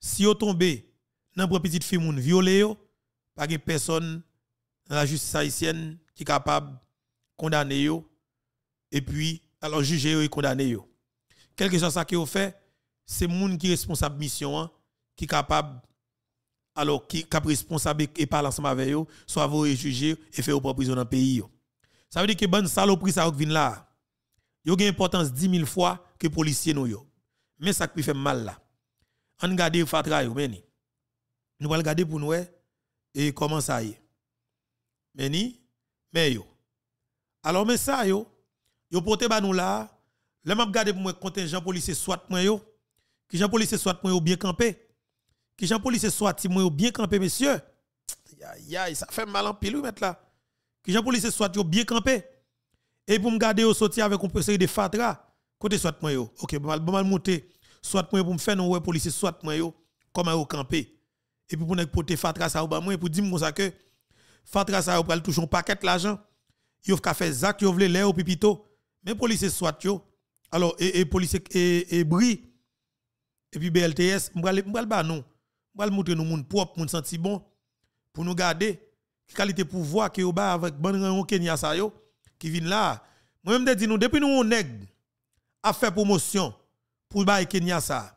si vous tombez dans une petite fille moun violée, pas de personne dans la justice haïtienne qui est capable de condamner et puis alors juger et condamner Quelque chose, que soit ça que vous fait, c'est moun qui responsable mission hein, qui est capable alors qui est responsable et parle ensemble avec vous, soit vous juger et faire propres prison dans le pays. Ça veut dire que bonne saloperie ça vient là. Yo une importance 10 000 fois que les policiers nous yo. Mais ça qui fait mal là on garde fatra yo meni. Nous allons garder pour nous et comment e ça y est. Meni, mais yo. Alors mais ça yo, yo pote ba nous là, les m'a garder pour moi contingent policier soit moi yo, qui jean policier soit moi bien campé. Qui jean policier soit si moi bien campé messieurs. Ya ça fait mal en pile mettre là. Qui jean policier soit yo bien campé. Et pour me garder au sortir avec une série de fatra côté soit moi yo. OK, bon mal monter soit moi pour me faire non ouais police soit moi yo comment au camper et puis pour nous porter fatra ça ou ba moi pour dire comme ça que fatra ça ou pral toujours paquet l'argent yo ka fait zac yo vle l'air au pipito mais police soit yo alors et, et policier et, et bri et puis BLTS m'pral m'pral ba non m'pral montrer nous monde propre monde senti bon pour nous garder qualité pouvoir que yo ba avec bon rayon Kenya ça yo qui vient là moi même te dis nous depuis nous on nèg a fait promotion pour le Kenya ça.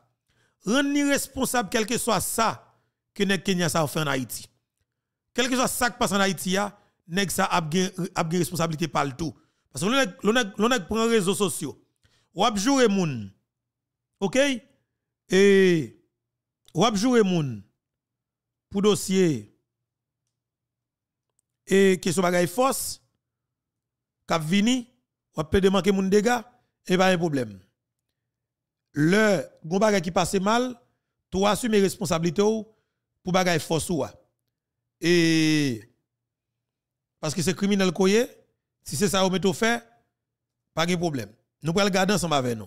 Rendre responsable quel que soit ça que le Kenya sa fait en Haïti. Quel que soit ça qui passe en Haïti, nèg ça a une responsabilité par le tout. Parce que l'on a les réseaux sociaux. Ou a joué moun. OK Et ou a joué moun pour dossier et question bagaille force Kap vini ou peut manquer moun dégâts et pas un problème le bon bagage qui passe mal, tu assumes responsabilité pour bagage force ou. Et parce que c'est criminel koye, si c'est ça ou met au fait, pas de problème. Nous allons garder ensemble avec nous.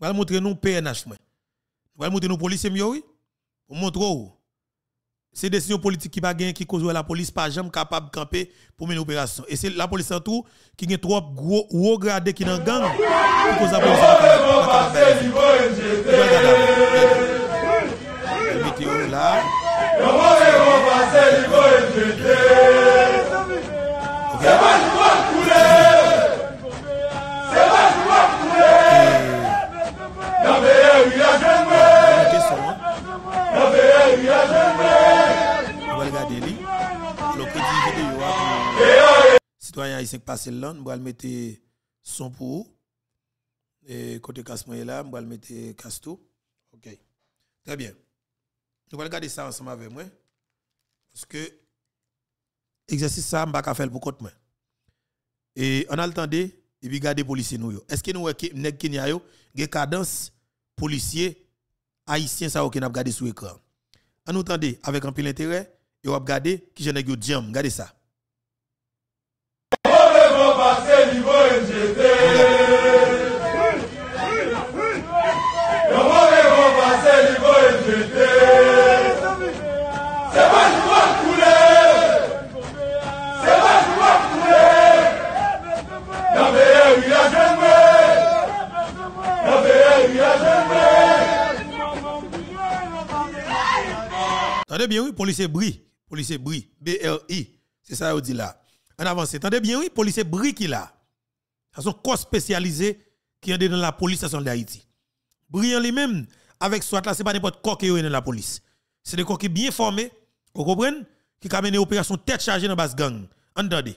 Nous allons montrer nous PNH. Nous allons montrer nous policiers, nous montrer c'est décision politique qui va gagner, qui cause la police pas jamais capable de camper pour mener opération et c'est la police en tout qui a trop gros gros gradés qui dans gang qui cause la police pas le là haïtien passer là, on va mettre son pour et côté casse moi là, on va le mettre Casto. OK. Très bien. Nous allons regarder ça ensemble avec moi parce que exercice ça on va faire pour compte moi. Et on a il et puis garder policiers nous Est-ce que nous nèg Kenya yo cadence policier haïtien ça qui n'a regarder sur écran. On nous avec un pile intérêt et on va regarder qui j'en ai yo regardez ça. Tendez bien, oui, policier Bri. Policier Bri. b C'est ça, on dit là. En avance. Tendez bien, oui, policier Bri qui là son corps spécialisé qui est dans la police station d'Haïti. Brian lui-même, avec soit là, ce n'est pas n'importe quoi qui est dans la police. C'est des corps qui sont bien formés, vous comprenez, qui ont mené opération tête chargée dans la base gang. Entendez.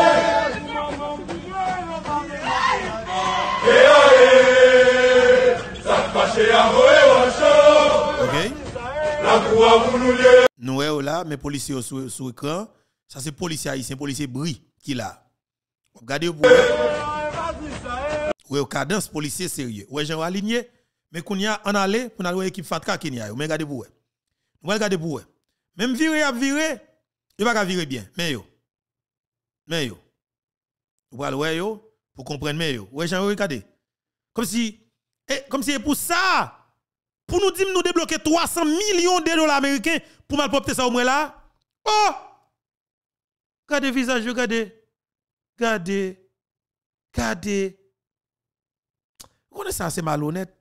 Okay. Nous sommes là, mes policiers sur l'écran. Ça, c'est policier haïtien, policier Bri qui là. Regardez pour Oui, au cadence, policier sérieux. Oui, j'ai aligné. Mais qu'on y a en aller pour aller équipe Fatka qui y a. Mais regardez pour Nous regardez vous? Même viré, à virer, il va virer bien. Mais yo. Mais yo. Vous allez yo pour comprendre mais yo. Oui, j'ai regardé. Comme si et eh, comme si c'est pour ça, pour nous dire nous débloquer 300 millions de dollars américains pour malpropter ça au moins là. Oh! Regardez visage, regardez. Regardez. Regardez. Regardez ça, c'est malhonnête.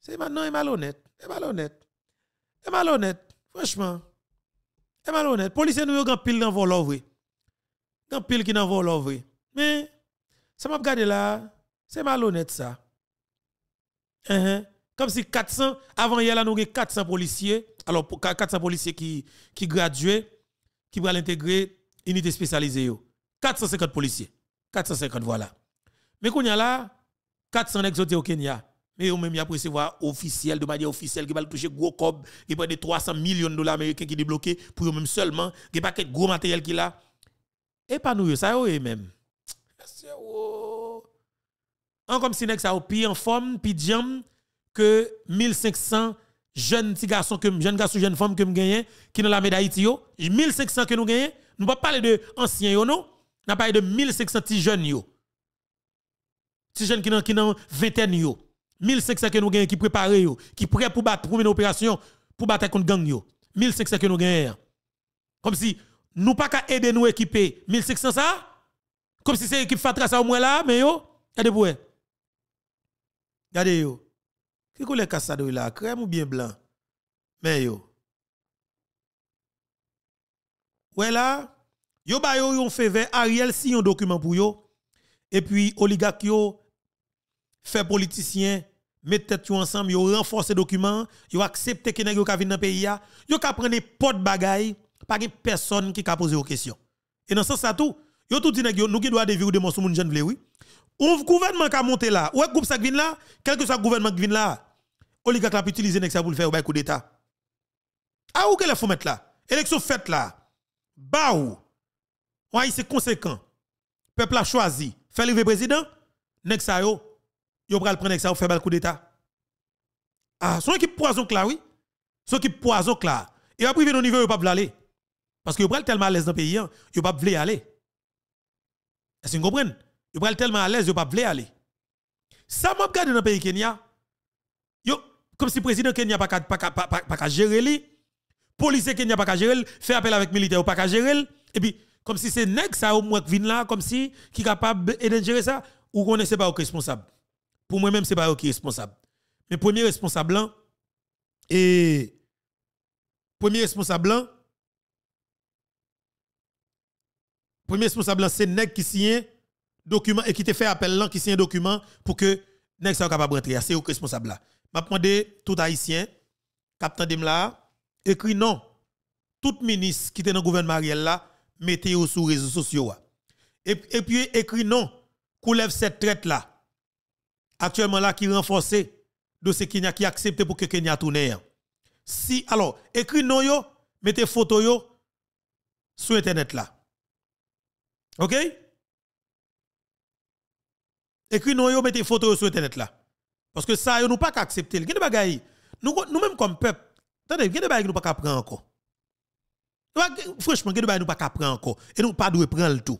C'est malhonnête. C'est malhonnête. C'est malhonnête. Franchement. C'est malhonnête. Policiers nous ont pile dans vol Grand pile qui dans vol Mais ça m'a regardé là, c'est malhonnête ça. Uh-huh. Comme si 400, avant hier, là, nous avons 400 policiers, alors 400 policiers qui, qui graduaient, qui vont l'intégrer, unité spécialisée. 450 policiers. 450, voilà. Mais qu'on y a là, 400 exotés au Kenya. Mais eux même y a recevoir officiel, de manière officielle, qui va toucher gros cob, qui va 300 millions de dollars américains qui débloqués pour eux même seulement, qui pas de gros matériel qui là. Et pas nous, ça eux même. En comme si nèg ça au pire en forme puis que 1500 jeunes petits garçons que jeunes garçons jeunes femmes que me gagnent, qui dans la médaille yo 1500 que nous gagnons nous pas parler de anciens yo non n'a parlé de 1500 petits jeunes yo petits jeunes qui dans qui dans vingtaine yo 1500 que nous gagnons qui préparé yo qui prêt pour battre pour une opération pour battre contre gang yo 1500 que nous gagnons comme si nous pas qu'à aider nous équiper 1500 ça comme si c'est équipe fatra ça au moins là mais yo et de Regardez yo. Qui coule cassado la crème ou bien blanc? Mais yo. Ouais là, yo ba yo yon fait Ariel si yon document pour yo. Et puis oligak yo fait politicien met tête ensemble, yo renforce document, yo accepte que nèg yo ka vin dans pays ya, yo ka prendre pot bagay, pa gen personne qui ka poser aux questions. Et dans ce sens ça tout, yo tout dit nèg nous qui doit de vivre de mon moun jeune vle oui. Ou gouvernement qui a monté là, ou groupe ça qui vient là, quel que soit le gouvernement qui vient là, oligarque a utilisé nexa pour le faire au coup d'État. Ah ou qu'elle faut mettre là? Élection faite là. Bah ou. Ouais c'est conséquent. Peuple a choisi. Fait le président, nex sa yo, yo pral prendre ça ou faire coup d'État. Ah, son équipe poison là, oui. Son équipe poison là. Et après, niveaux, au niveau, yo pas aller. Parce que yo pral tellement à l'aise dans le pays, hein, yo pas vle aller. Est-ce que vous comprenez? Yo pral tellement à l'aise, yo pas vouloir aller. Ça m'a regardé dans le pays Kenya. Yo comme si le président Kenya pas pas pas pas gérer Police Kenya pas gérer, fait appel avec militaire pas gérer et puis comme si c'est nèg ça au moins là comme si qui capable de gérer ça ou connaissez pas responsable. Pour moi même c'est pas qui responsable. Mais premier responsable et premier responsable premier responsable c'est nèg qui signe document et qui te fait appel là, qui signe un document pour que nèg pas capable rentrer. C'est au responsable là. M'a demandé tout haïtien, capitaine Demla, écrit non. Tout ministre qui est dans le gouvernement là, mettez au sur les réseaux sociaux. Et, et puis écrit non, lève cette traite là. Actuellement là qui renforce de Kenya qui accepté pour que Kenya tourne. Hein. Si alors, écrit non yo, mettez photo yo sur internet là. OK et écrit non yo mettez photo sur internet là parce que ça yo nous pas accepter nous nous même comme peuple attendez il y a nous pas prendre encore franchement nous ne a nous pas prendre encore et nous pas prendre le tout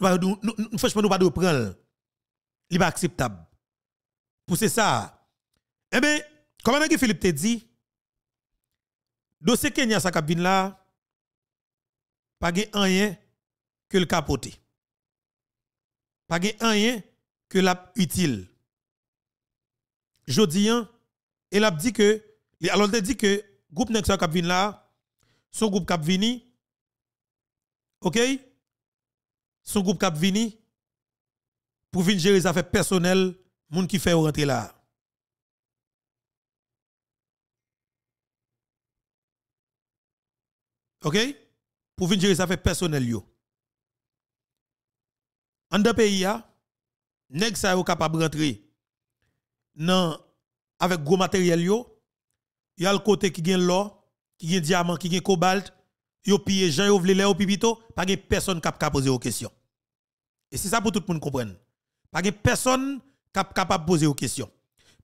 franchement nous pas de prendre il pas acceptable pour c'est ça eh bien comme est Philippe te dit dossier Kenya sa cabine là pas rien que le capoter pas rien que l'a utile. Jodi hein, et l'a dit que alors il dit que groupe Nexo qui vient là, son groupe qui vini. OK Son groupe qui vini. pour venir gérer les affaires personnelles moun qui fait rentrer là. OK Pour venir gérer les affaires personnelles yo. En dans pays a, nèg sa yo capable rentrer nan avec gros matériel yo, y a le côté qui gagne l'or, qui gagne diamant, qui gagne cobalt, yo pillé gens yo vle lè au pipito, pas gen personne cap ka poser aux questions. Et c'est ça pour tout le monde comprendre. Pas gen personne cap capable poser aux questions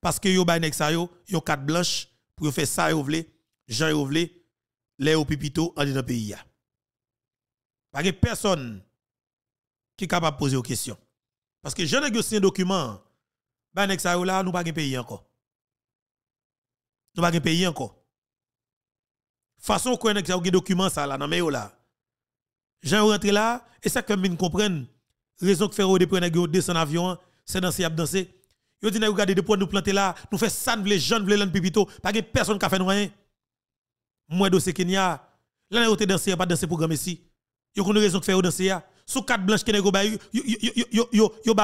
parce que yo de nèg sa yo, yo carte blanche pour faire ça yo vle, gens yo vle lè au pipito en dedans pays a. Pas gen personne qui est capable de poser aux questions. Parce que je négocie un document, ben, nous pas de pays encore. Nous n'avons pas de pays encore. Façon qu'on a un document, ça, là, dans le là. J'ai là, et ça, comme ils comprennent, raison que faire au dépôt, nous en avion, c'est danser, à danser. Ils disent, regardez, depuis nous planter là, nous faisons ça, nous voulons jeunes, nous voulons pipito, pas que personne qui a fait rien. Moi, dossier a. là, on avons dansé, pas danser programme ici. Yo a une raison que faire danser là sous quatre blanche que nego yo yo yo yo yo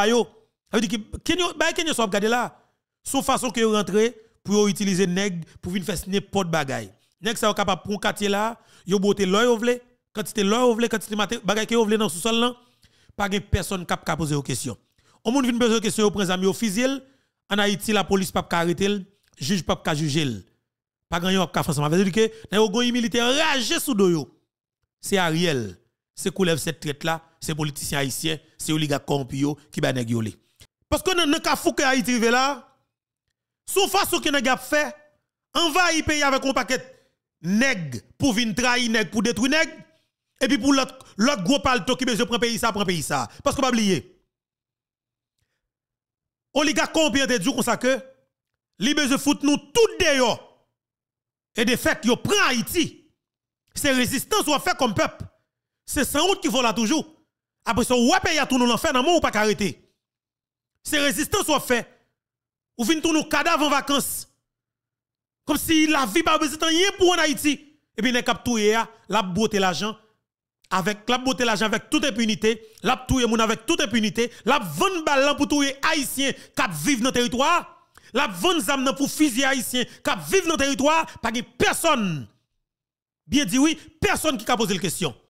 ça veut dire que kenyo bay kenyo soit regarder là sous façon que rentrer pour utiliser nèg pour venir faire n'importe bagaille nèg ça capable prendre quartier là yo boté l'œil ou vle quantité l'œil ou vle quantité bagaille que ou vle dans sous-sol là pas gain personne cap ka poser aux questions au monde vient poser question prend ami officiel en Haïti la police pas ka arrêter juge pas ka juger pas gagner pas ka ça veut dire que nèg go militaire rager sous doyo c'est Ariel c'est qu'on lève cette traite là, c'est politiciens haïtiens, c'est oligarques corrompus qui va négoler. Parce que nous le fait que Haïti arrive là, sous façon que nous a fait, envahir pays avec un paquet nèg pour venir trahir nèg pour détruire nèg et puis pour l'autre gros palto qui besoin prendre pays ça prend pays ça parce qu'on pas oublier. Oligarques corrompus te dit comme ça que li besoin foutre nous tout dehors. Et de fait, ont pris Haïti. C'est résistance ou fait comme peuple. C'est sans route qui vola là toujours. Après ça, ouais, y a tout nous dans le monde ou pas arrêter. C'est résistance ou fait. Ou vient tout nous cadavre en vacances. Comme si la vie pas besoin rien pour en Haïti. Et eh puis, nous capturé, la beauté l'argent, avec la beauté l'argent avec toute impunité, la touille moun avec toute impunité, la vendre balle pour les Haïtiens qui vivent dans le territoire, la vendre zam pour les Haïtiens qui vivent dans le territoire, pas personne. Bien dit oui, personne qui a posé la question.